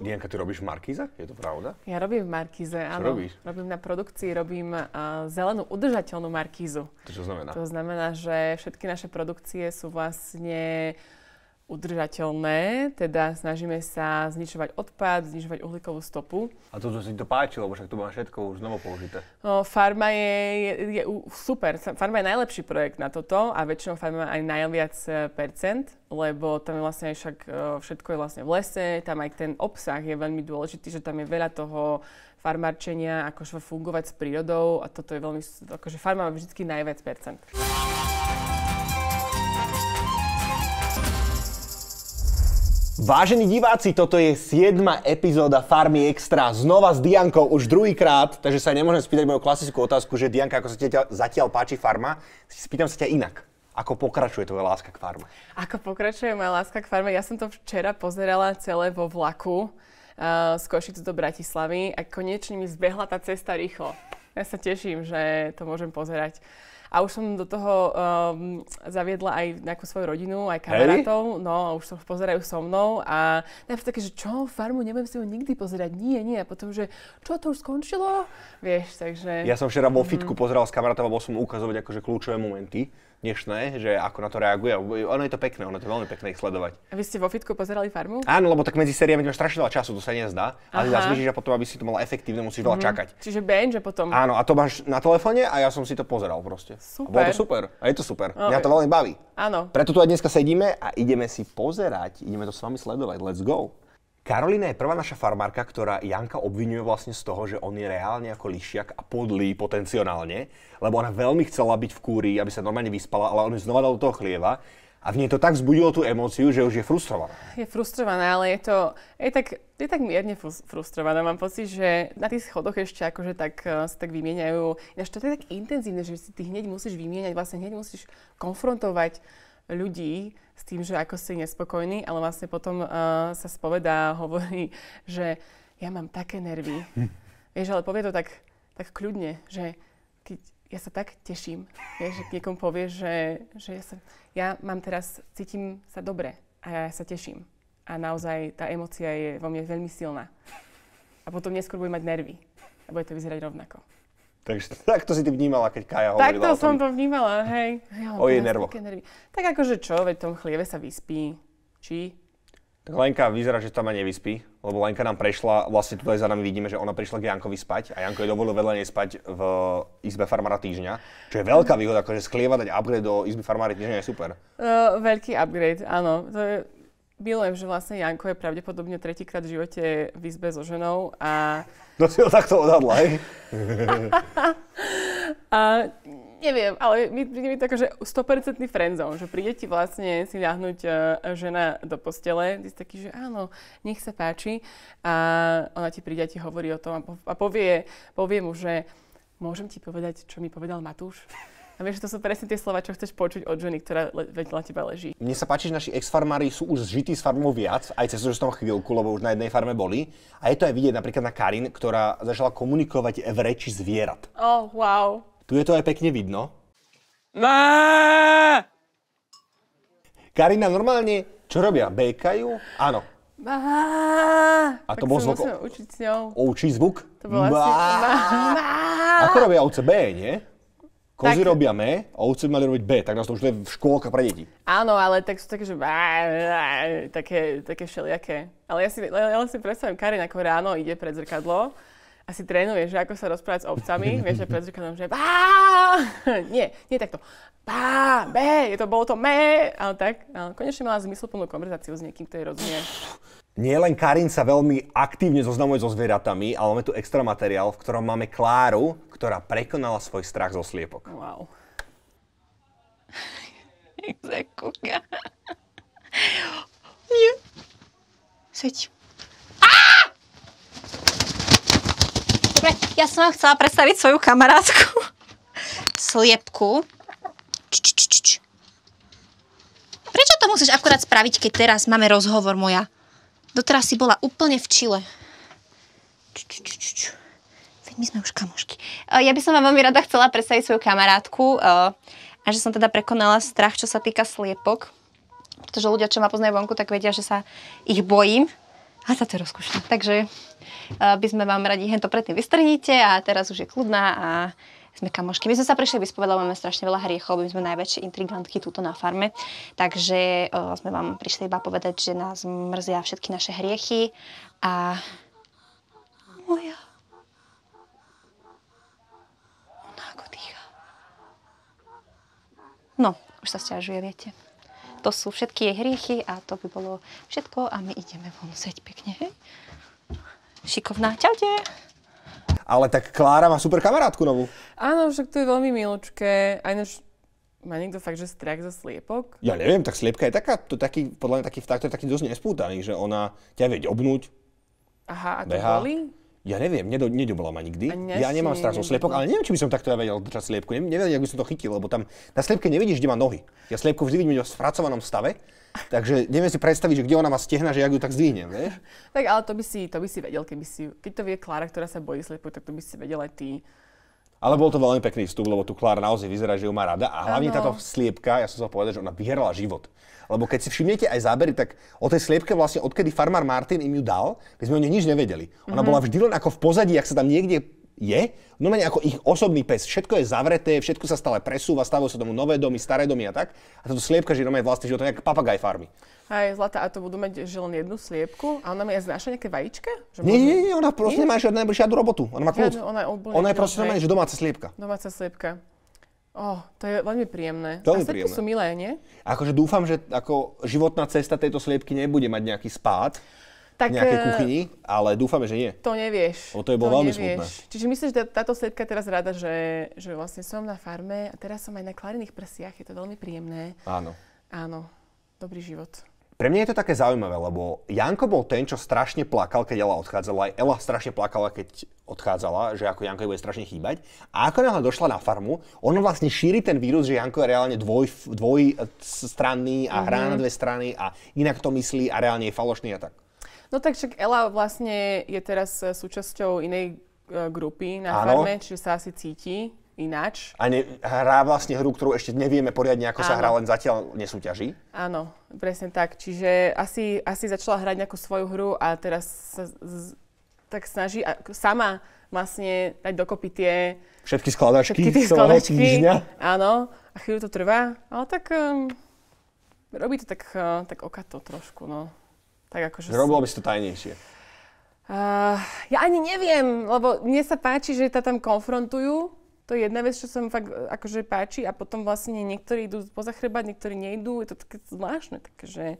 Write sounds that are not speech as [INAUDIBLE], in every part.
Dienka, ty robíš v Markíze? Je to pravda? Ja robím v Markíze, čo áno. robíš? Robím na produkcii, robím uh, zelenú udržateľnú Markízu. To čo znamená? To znamená, že všetky naše produkcie sú vlastne udržateľné, teda snažíme sa znižovať odpad, znižovať uhlíkovú stopu. A som si to páči, lebo však to má všetko už znovu použité. No, farma je, je, je super, farma je najlepší projekt na toto a väčšinou farma aj najviac e, percent, lebo tam je vlastne aj však e, všetko je vlastne v lese, tam aj ten obsah je veľmi dôležitý, že tam je veľa toho farmárčenia, akože fungovať s prírodou a toto je veľmi, akože farma má vždy najviac percent. Vážení diváci, toto je 7. epizóda Farmy Extra. Znova s Diankou už druhýkrát, takže sa nemôžem spýtať moju klasickú otázku, že Dianka, ako sa ti zatiaľ páči farma, spýtam sa ťa inak. Ako pokračuje tvoja láska k farme? Ako pokračuje moja láska k farme? Ja som to včera pozerala celé vo vlaku uh, z košicu do Bratislavy a konečne mi zbehla tá cesta rýchlo. Ja sa teším, že to môžem pozerať. A už som do toho um, zaviedla aj nejakú svoju rodinu, aj kamarátov. Hey? No, už to pozerajú so mnou. A najprv také, že čo, farmu, nebudem si ho nikdy pozerať. Nie, nie. A potom, že čo, to už skončilo? Vieš, takže... Ja som včera vo mm pozeral s kamarátom a bol som ukazovať akože kľúčové momenty dnešné, že ako na to reaguje. Ono je to pekné, ono je to veľmi pekné ich sledovať. A vy ste vo fitku pozerali farmu? Áno, lebo tak medzi sériami máš strašne veľa času, to sa nezdá. Ale zase že potom, aby si to mal efektívne, musíš veľa mm-hmm. čakať. Čiže bench že potom. Áno, a to máš na telefóne a ja som si to pozeral proste. Super. A bolo to super. A je to super. Okay. Mňa to veľmi baví. Áno. Preto tu aj dneska sedíme a ideme si pozerať, ideme to s vami sledovať. Let's go. Karolina je prvá naša farmárka, ktorá Janka obvinuje vlastne z toho, že on je reálne ako lišiak a podlý potenciálne, lebo ona veľmi chcela byť v kúrii, aby sa normálne vyspala, ale on ju znova dal do toho chlieva. A v nej to tak vzbudilo tú emóciu, že už je frustrovaná. Je frustrovaná, ale je to... Je tak, je tak mierne frustrovaná. Mám pocit, že na tých schodoch ešte akože tak, eh, sa tak vymieňajú. Ináč to je tak intenzívne, že si ty hneď musíš vymieňať, vlastne hneď musíš konfrontovať ľudí s tým, že ako si nespokojný, ale vlastne potom uh, sa spovedá a hovorí, že ja mám také nervy. [LAUGHS] Vieš, ale povie to tak, tak kľudne, že keď ja sa tak teším, vieš, že niekom povie, že, že ja, sa, ja mám teraz, cítim sa dobre a ja sa teším. A naozaj tá emocia je vo mne veľmi silná. A potom neskôr budem mať nervy a bude to vyzerať rovnako. Takže [LAUGHS] takto si ty vnímala, keď Kaja hovorila Takto o tom, som to vnímala, hej. Ja o jej nervoch. Tak akože čo, veď tom chlieve sa vyspí. Či? Tak Lenka vyzerá, že tam ma nevyspí, lebo Lenka nám prešla, vlastne tu aj za nami vidíme, že ona prišla k Jankovi spať a Janko je dovolil vedľa nej spať v izbe farmára týždňa, čo je veľká výhoda, akože sklievať dať upgrade do izby farmára týždňa je super. Uh, veľký upgrade, áno. To je, milujem, že vlastne Janko je pravdepodobne tretíkrát v živote v izbe so ženou a... [LAUGHS] No si ho takto odhadla, hej? [LAUGHS] a neviem, ale my príde mi tak, že 100% friendzone, že príde ti vlastne si ľahnuť uh, e, žena do postele, ty si taký, že áno, nech sa páči a ona ti príde a ti hovorí o tom a, po- a povie, povie mu, že môžem ti povedať, čo mi povedal Matúš? A vieš, to sú presne tie slova, čo chceš počuť od ženy, ktorá le- teba leží. Mne sa páči, že naši ex-farmári sú už zžití s farmou viac, aj cez to, že som chvíľku, lebo už na jednej farme boli. A je to aj vidieť napríklad na Karin, ktorá začala komunikovať v reči zvierat. Oh, wow. Tu je to aj pekne vidno. Má! Karina, normálne, čo robia? Bejkajú? Áno. Má! A to bol zvuk... učiť s ňou. zvuk? To bol asi... Má! Má! Ako robia ovce B, nie? Kozy tak... robia me a ovce mali robiť B, tak nás to už je v škôlka pre deti. Áno, ale tak sú také, že také, také všelijaké. Ale ja si, ja si predstavím Karin, ako ráno ide pred zrkadlo a si trénuje, že ako sa rozprávať s ovcami, [LAUGHS] vieš, že pred zrkadlom, že bá, [LAUGHS] nie, nie takto, bá, B, je to, bolo to me, ale tak, ale konečne mala zmysluplnú konverzáciu s niekým, ktorý rozumie nie len Karin sa veľmi aktívne zoznamuje so zvieratami, ale máme tu extra materiál, v ktorom máme Kláru, ktorá prekonala svoj strach zo sliepok. Wow. [LAUGHS] [LAUGHS] Jak Nie. Seď. Dobre, ja som vám chcela predstaviť svoju kamarátku. [LAUGHS] Sliepku. Prečo to musíš akurát spraviť, keď teraz máme rozhovor moja? Doteraz si bola úplne v Čile. Veď my sme už kamošky. E, ja by som vám veľmi rada chcela predstaviť svoju kamarátku e, a že som teda prekonala strach, čo sa týka sliepok. Pretože ľudia, čo ma poznajú vonku, tak vedia, že sa ich bojím. A sa to je rozkúšne. Takže e, by sme vám radi hento predtým vystrnite a teraz už je kľudná a sme kamošky. My sme sa prišli vyspovedať, máme strašne veľa hriechov, my sme najväčšie intrigantky túto na farme, takže uh, sme vám prišli iba povedať, že nás mrzia všetky naše hriechy a moja ona ako dýcha. No, už sa stiažuje, viete. To sú všetky jej hriechy a to by bolo všetko a my ideme von pekne. Hej? Šikovná, ťaute! ale tak Klára má super kamarátku novú. Áno, však to je veľmi milučké. Aj než Má niekto fakt, že strach za sliepok? Ja neviem, tak sliepka je taká, to taký, podľa mňa taký vták, to je taký dosť nespútaný, že ona ťa vie obnúť. Aha, a to boli? Ja neviem, nedo, nedobala ma nikdy. ja nemám strach zo sliepok, ale neviem, či by som takto ja vedel držať sliepku. Ne, neviem, ako by som to chytil, lebo tam na sliepke nevidíš, kde má nohy. Ja sliepku vždy vidím v spracovanom stave, takže neviem si predstaviť, že kde ona má stehna, že ja ju tak zdvihnem, vieš? Tak ale to by si, to by si vedel, keby si, keď to vie Klára, ktorá sa bojí sliepok, tak to by si vedel aj ty. Ale bol to veľmi pekný vstup, lebo tu Klára naozaj vyzerá, že ju má rada. A hlavne ano. táto sliepka, ja som sa povedal, že ona vyhrala život. Lebo keď si všimnete aj zábery, tak o tej sliepke vlastne odkedy farmár Martin im ju dal, my sme o nej nič nevedeli. Ona mm-hmm. bola vždy len ako v pozadí, ak sa tam niekde je, no menej ako ich osobný pes. Všetko je zavreté, všetko sa stále presúva, stavujú sa tomu nové domy, staré domy a tak. A táto sliepka žije normálne vlastne život, ako papagaj farmy. Aj zlatá, a to budú mať že len jednu sliepku a ona mi aj znáša nejaké vajíčka? Že nie, nie, nie, ona proste nemá žiadne, žiadnu robotu, ona má kľud. ona, je ona je proste no, normálne, že domáca sliepka. Domáca sliepka. Oh, to je veľmi príjemné. To je príjemné. sú milé, nie? Akože dúfam, že ako životná cesta tejto sliepky nebude mať nejaký spád tak, nejakej eh, kuchyni, ale dúfame, že nie. To nevieš. O to je bolo veľmi nevieš. smutné. Čiže myslíš že táto setka teraz rada, že, že vlastne som na farme a teraz som aj na klariných prsiach, je to veľmi príjemné. Áno. Áno, dobrý život. Pre mňa je to také zaujímavé, lebo Janko bol ten, čo strašne plakal, keď Ela odchádzala. Aj Ela strašne plakala, keď odchádzala, že ako Janko bude strašne chýbať. A ako náhle došla na farmu, ono vlastne šíri ten vírus, že Janko je reálne dvoj, dvojstranný a mhm. hrá mm-hmm. na dve strany a inak to myslí a reálne je falošný a tak. No tak však Ela vlastne je teraz eh, súčasťou inej eh, grupy na ano. farme, čiže sa asi cíti ináč. A ne, hrá vlastne hru, ktorú ešte nevieme poriadne, ako ano. sa hrá, len zatiaľ nesúťaží? Áno, presne tak. Čiže asi, asi začala hrať nejakú svoju hru a teraz sa z, tak snaží a, sama vlastne dať dokopy tie... Všetky skladačky všetky týždňa. Áno, a chvíľu to trvá, ale tak um, robí to tak, uh, tak okato trošku, no. Tak akože... Robilo by si to tajnejšie. Uh, ja ani neviem, lebo mne sa páči, že ta tam konfrontujú. To je jedna vec, čo sa mi fakt eh, akože páči a potom vlastne niektorí idú poza niektorí nejdú. Je to také zvláštne, takže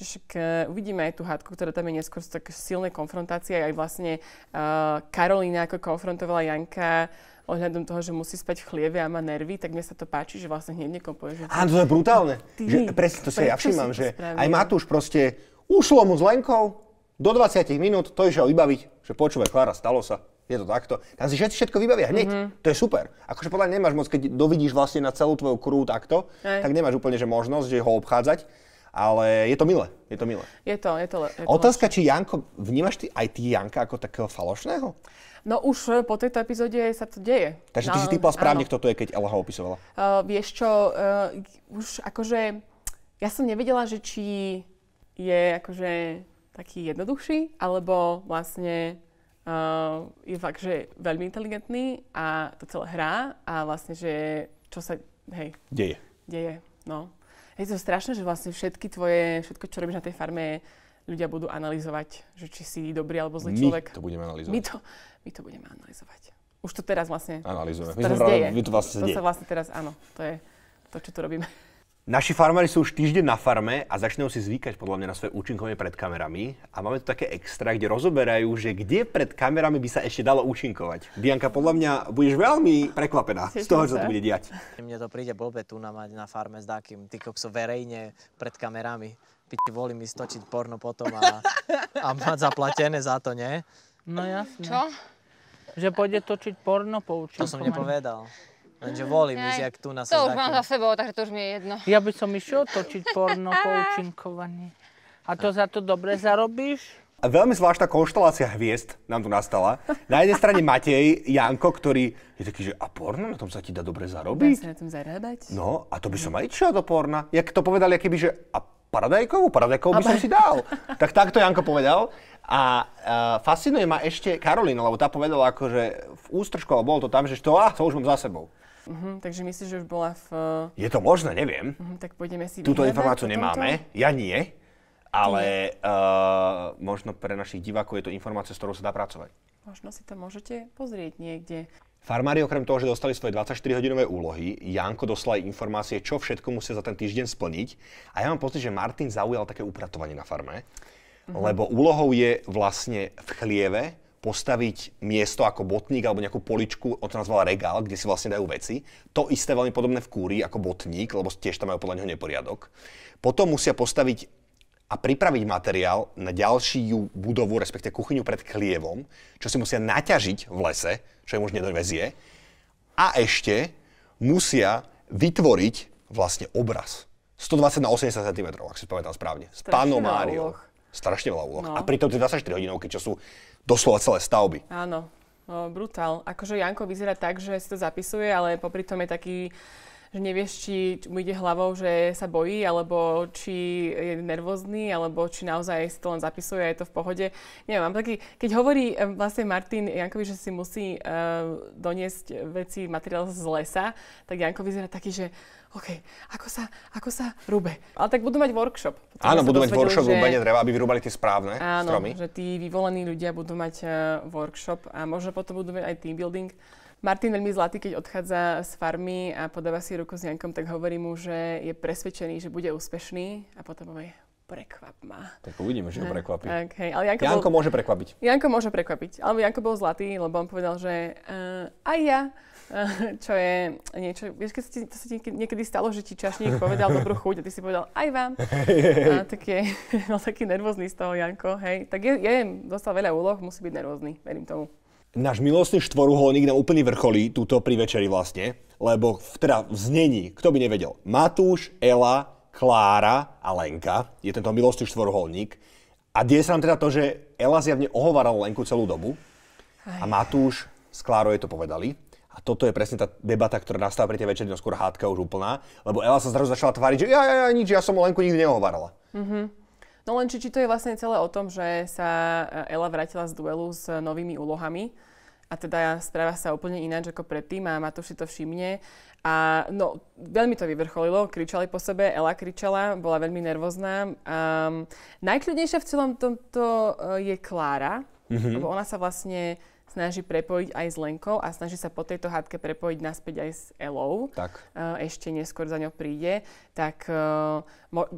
že však uh, uvidíme aj tú hádku, ktorá tam je neskôr tak silné konfrontácie. Aj vlastne uh, Karolina ako konfrontovala Janka ohľadom toho, že musí spať v chlieve a má nervy, tak mne sa to páči, že vlastne hneď niekom povie, že... Áno, to je brutálne. Ty, že, presne, to sa ja všimám, že aj Matúš proste Ušlo mu z Lenkov, do 20 minút to išiel vybaviť, že počúvaj, Klára, stalo sa, je to takto. Tam si všetci všetko vybavia hneď. Mm-hmm. To je super. Akože podľa mňa nemáš moc, keď dovidíš vlastne na celú tvoju krú takto, Aj. tak nemáš úplne že možnosť, že ho obchádzať. Ale je to milé, je to milé. Je to, je to, le- je to Otázka, lepšie. či Janko, vnímaš ty aj ty Janka ako takého falošného? No už eh, po tejto epizóde sa to deje. Takže ty no, si typla správne, áno. kto to je, keď Ella ho opisovala. Uh, vieš čo, uh, už akože, ja som nevedela, že či je akože taký jednoduchší, alebo vlastne uh, je fakt, že veľmi inteligentný a to celé hrá a vlastne, že čo sa, hej. Deje. Deje, no. Je to strašné, že vlastne všetky tvoje, všetko, čo robíš na tej farme, ľudia budú analyzovať, že či si dobrý alebo zlý my človek. My to budeme analyzovať. My to, my to budeme analyzovať. Už to teraz vlastne... Analyzujeme. My teraz deje. My to vlastne to deje. sa vlastne teraz, áno, to je to, čo tu robíme. Naši farmári sú už týždeň na farme a začnú si zvykať podľa mňa na svoje účinkovanie pred kamerami. A máme tu také extra, kde rozoberajú, že kde pred kamerami by sa ešte dalo účinkovať. Dianka, podľa mňa budeš veľmi prekvapená z toho, čo sa tu bude diať. Mne to príde blbe tu na mať na farme s takým, Ty kokso verejne pred kamerami. Piči, volí mi stočiť porno potom a, a mať zaplatené za to, nie? No jasne. Čo? Že pôjde točiť porno po účinku. To som nepovedal. Lenže volím, že ak tu na To už mám za sebou, takže to už mi je jedno. Ja by som išiel točiť porno po poučinkovanie. [LAUGHS] A to za to dobre zarobíš? A veľmi zvláštna konštelácia hviezd nám tu nastala. Na jednej strane Matej Janko, ktorý je taký, že a porno, na tom sa ti dá dobre zarobiť. Dá sa na tom zarábať. No, a to by som aj išiel do porna. Jak to povedal, aký by, že a paradajkovú, paradajkovú by som si dal. tak takto Janko povedal. A uh, fascinuje ma ešte Karolina, lebo tá povedala akože v ústržku, ale bolo to tam, že to, ah, to už mám za sebou. Uh-huh, takže myslíš, že už bola v... Eh, je to možné, neviem. Uh-huh, tak pôjdeme si Tuto informáciu nemáme, ja nie. Ale uh, možno pre našich divákov je to informácia, s ktorou sa dá pracovať. Možno si to môžete pozrieť niekde. Farmári okrem toho, že dostali svoje 24-hodinové úlohy, Janko dostal aj informácie, čo všetko musia za ten týždeň splniť. A ja mám pocit, že Martin zaujal také upratovanie na farme, Uh-huh. lebo úlohou je vlastne v chlieve postaviť miesto ako botník alebo nejakú poličku, o to nazvala regál, kde si vlastne dajú veci. To isté veľmi podobné v kúri ako botník, lebo tiež tam majú podľa neho neporiadok. Potom musia postaviť a pripraviť materiál na ďalšiu budovu, respektive kuchyňu pred klievom, čo si musia naťažiť v lese, čo im už nedovezie. A ešte musia vytvoriť vlastne obraz. 120 na 80 cm, ak si pamätám správne. S panomáriou. Strašne veľa úloh. No. A pritom tie 24 hodinovky, čo sú doslova celé stavby. Áno, no, brutál. Akože Janko vyzerá tak, že si to zapisuje, ale popri tom je taký že nevieš, či mu ide hlavou, že sa bojí, alebo či je nervózny, alebo či naozaj si to len zapisuje a je to v pohode. Neviem, mám taký, keď hovorí e, vlastne Martin Jankovi, že si musí uh, doniesť veci, materiál z lesa, tak Janko vyzerá taký, že OK, ako sa, ako sa rube. Ale tak budú mať workshop. Áno, budú mať workshop že... rúbenie dreva, aby vyrúbali tie správne áno, stromy. že tí vyvolení ľudia budú mať uh, workshop a možno potom budú mať aj team building. Martin veľmi zlatý, keď odchádza z farmy a podáva si ruku s Jankom, tak hovorí mu, že je presvedčený, že bude úspešný a potom povie, prekvap ma. Tak uvidíme, že ho prekvapí. Okay. Ale Janko, Janko bol, môže prekvapiť. Janko môže prekvapiť. Ale Janko bol zlatý, lebo on povedal, že uh, aj ja, uh, čo je niečo, vieš, keď ti, to sa ti niekedy stalo, že ti čašník povedal dobrú chuť a ty si povedal aj vám. a [LAUGHS] tak je, no, [LAUGHS] taký nervózny z toho Janko, hej. Tak je, je, dostal veľa úloh, musí byť nervózny, verím tomu náš milostný štvoruholník nám úplne vrcholí túto pri večeri vlastne, lebo v, teda v znení, kto by nevedel, Matúš, Ela, Klára a Lenka je tento milostný štvoruholník. A deje sa nám teda to, že Ela zjavne ohovarala Lenku celú dobu Aj. a Matúš s Klárou je to povedali. A toto je presne tá debata, ktorá nastáva pri tej večernej no skôr hádka už úplná, lebo Ela sa zrazu začala tváriť, že ja, ja, ja, nič, ja som o Lenku nikdy neohovarala. Mm-hmm. No len, či, či to je vlastne celé o tom, že sa e, Ela vrátila z duelu s novými úlohami a teda správa sa úplne ináč ako predtým a Matúš si to všimne. A no, veľmi to vyvrcholilo, kričali po sebe, Ela kričala, bola veľmi nervózna. Um, najkľudnejšia v celom tomto e, je Klára, mm-hmm. lebo ona sa vlastne snaží prepojiť aj s Lenkou a snaží sa po tejto hádke prepojiť naspäť aj s Elou. Tak. Uh, ešte neskôr za ňou príde. Tak uh, mo-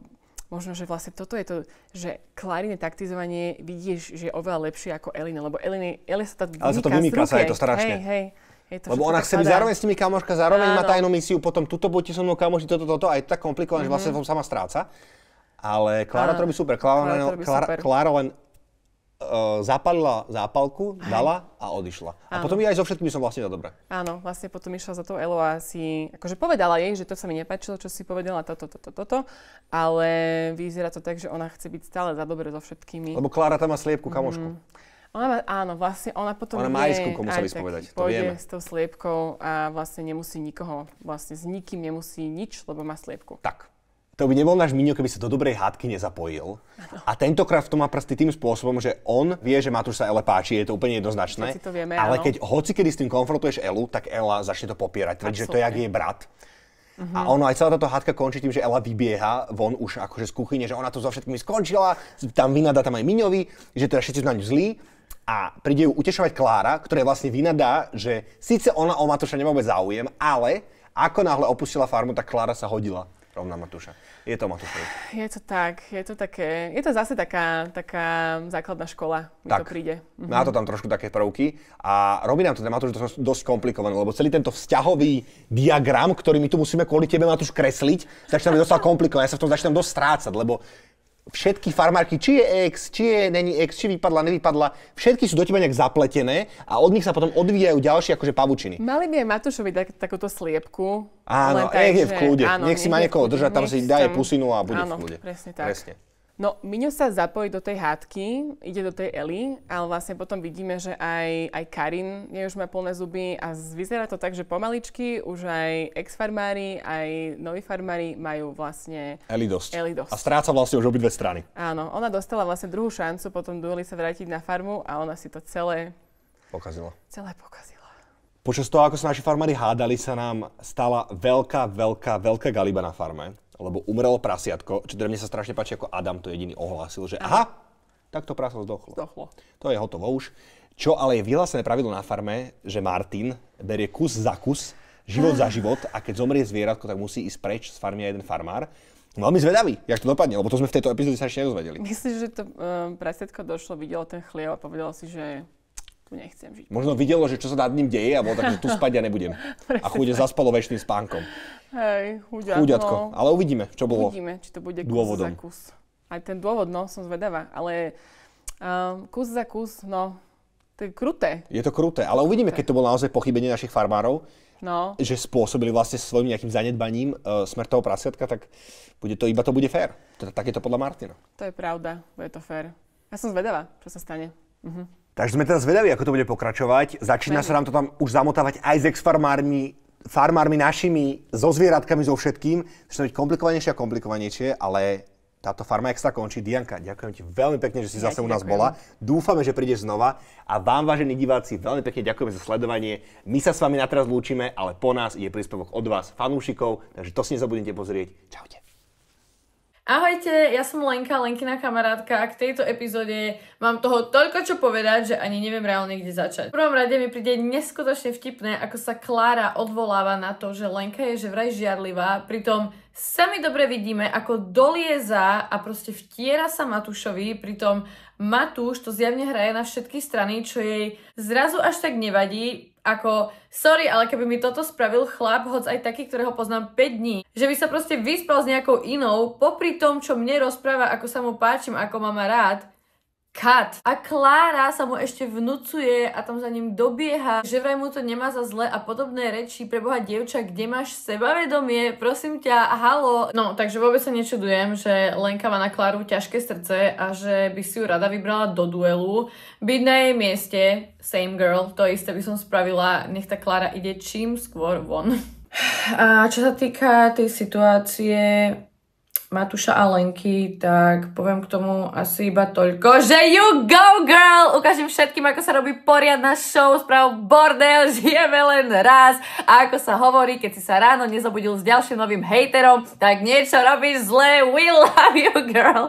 možno, že vlastne toto je to, že klarine taktizovanie vidíš, že je oveľa lepšie ako Elina, lebo Elina, Elina sa tá Ale sa to vymýka sa, je to strašne. Hej, hej. to Lebo ona chce byť zároveň s nimi kamoška, zároveň Áno. má tajnú misiu, potom tuto buďte so mnou kamoši, toto, toto, aj je to tak komplikované, mm-hmm. že mhm. vlastne som sama stráca. Ale Klára to robí super. Klára, Klára, to robí Klára, super. Klára len E, zapalila zápalku, dala a odišla. Áno. A potom ja aj so všetkými som vlastne na no, dobre. Áno, vlastne potom išla za tou Elo a si, akože povedala jej, že to sa mi nepáčilo, čo si povedala, toto, toto, toto, ale vyzerá to tak, že ona chce byť stále za dobre so všetkými. Lebo Klára tam má sliepku, mhm. kamošku. Mm. Ona má, áno, vlastne ona potom Ona má aj komu sa vyspovedať, to vieme. s tou sliepkou a vlastne nemusí nikoho, vlastne s nikým nemusí nič, lebo má sliepku. Tak to by nebol náš Miňo, keby sa do dobrej hádky nezapojil. A tentokrát to má prsty tým spôsobom, že on vie, že Matúš sa Ele páči, je to úplne jednoznačné. to vieme, ale áno. keď hoci kedy s tým konfrontuješ Elu, tak Ela začne to popierať, tvrdí, že to je jak jej brat. Uh-huh. A mhm. ono aj celá táto hádka končí tým, že Ela vybieha von už akože z kuchyne, že ona to so všetkými skončila, tam vynada tam aj Miňovi, že teda všetci sú na ňu zlí a príde ju utešovať Klára, ktorá vlastne vynadá, že síce ona o Matúša nemá vôbec záujem, ale ako náhle opustila farmu, tak Klára sa hodila rovná Matúša. Je to Matúša. Je to tak, je to také, je to zase taká, taká základná škola, mi tak. to príde. No Má mhm. to tam trošku také prvky a robí nám to ten Matúša dosť komplikované, lebo celý tento vzťahový diagram, ktorý my tu musíme kvôli tebe Matúš kresliť, začína mi dostať komplikovať, ja sa v tom začínam dosť strácať, lebo všetky farmárky, či je ex, či je není ex, či vypadla, nevypadla, všetky sú do teba nejak zapletené a od nich sa potom odvíjajú ďalšie akože pavučiny. Mali by aj Matúšovi tak, takúto sliepku. Áno, tak, je v kľude. Áno, nech, si má niekoho držať, tam si daje pusinu a bude áno, v kľude. presne tak. Presne. No, Miňo sa zapojí do tej hádky, ide do tej Eli, ale vlastne potom vidíme, že aj, aj Karin je už má plné zuby a vyzerá to tak, že pomaličky už aj ex-farmári, aj noví farmári majú vlastne... Eli dosť. Eli dosť. A stráca vlastne už obidve strany. Áno, ona dostala vlastne druhú šancu potom dueli sa vrátiť na farmu a ona si to celé... Pokazila. Celé pokazila. Počas toho, ako sa naši farmári hádali, sa nám stala veľká, veľká, veľká galiba na farme lebo umrelo prasiatko, čo teda mne sa strašne páči, ako Adam to jediný ohlásil, že aha, tak to praso zdochlo. zdochlo. To je hotovo už. Čo ale je vyhlásené pravidlo na farme, že Martin berie kus za kus, život za [LAUGHS] život a keď zomrie zvieratko, tak musí ísť preč z farmy jeden farmár. Veľmi zvedavý, jak to dopadne, lebo to sme v tejto epizóde sa ešte nedozvedeli. Myslíš, že to um, prasiatko došlo, videlo ten chlieb a povedalo si, že tu nechcem žiť. Možno videlo, že čo sa nad ním deje a bolo tak, že tu spať ja nebudem. [LAUGHS] a chude zaspalo väčšným spánkom. Hej, chuďatko. chuďatko. No. Ale uvidíme, čo bolo Uvidíme, či to bude dôvodom. kus za kus. Aj ten dôvod, no, som zvedavá. Ale um, kus za kus, no, to je kruté. Je to kruté, ale uvidíme, kruté. keď to bolo naozaj pochybenie našich farmárov, no. že spôsobili vlastne svojim nejakým zanedbaním uh, smrť toho prasiatka, tak bude to, iba to bude fér. Teda, tak je to podľa Martina. To je pravda, bude to fér. Ja som zvedavá, čo sa stane. Uh-huh. Takže sme teraz vedeli, ako to bude pokračovať. Začína sa nám to tam už zamotávať aj s ex-farmármi, farmármi našimi, so zvieratkami, so všetkým. Začína byť komplikovanejšie a komplikovanejšie, ale táto farma extra končí. Dianka, ďakujem ti veľmi pekne, že si ja zase u nás ďakujem. bola. Dúfame, že prídeš znova. A vám, vážení diváci, veľmi pekne ďakujeme za sledovanie. My sa s vami na teraz lúčime, ale po nás je príspevok od vás, fanúšikov, takže to si nezabudnite pozrieť. Čaute. Ahojte, ja som Lenka, Lenkina kamarátka a k tejto epizóde mám toho toľko čo povedať, že ani neviem reálne kde začať. V prvom rade mi príde neskutočne vtipné, ako sa Klára odvoláva na to, že Lenka je že vraj žiarlivá, pritom sami dobre vidíme, ako dolieza a proste vtiera sa Matúšovi, pritom Matúš to zjavne hraje na všetky strany, čo jej zrazu až tak nevadí, ako, sorry, ale keby mi toto spravil chlap, hoc aj taký, ktorého poznám 5 dní, že by sa proste vyspal s nejakou inou, popri tom, čo mne rozpráva, ako sa mu páčim, ako mám rád, Kat. A Klára sa mu ešte vnúcuje a tam za ním dobieha, že vraj mu to nemá za zle a podobné reči. Preboha, dievča, kde máš sebavedomie? Prosím ťa, halo. No, takže vôbec sa nečudujem, že Lenka má na Kláru ťažké srdce a že by si ju rada vybrala do duelu. Byť na jej mieste, same girl, to isté by som spravila. Nech tá Klára ide čím skôr von. A čo sa týka tej situácie, Matúša a Lenky, tak poviem k tomu asi iba toľko, že you go girl! Ukážem všetkým, ako sa robí poriadna show, správ bordel, [LAUGHS] žijeme len raz. A ako sa hovorí, keď si sa ráno nezobudil s ďalším novým hejterom, tak niečo robíš zle, we love you girl!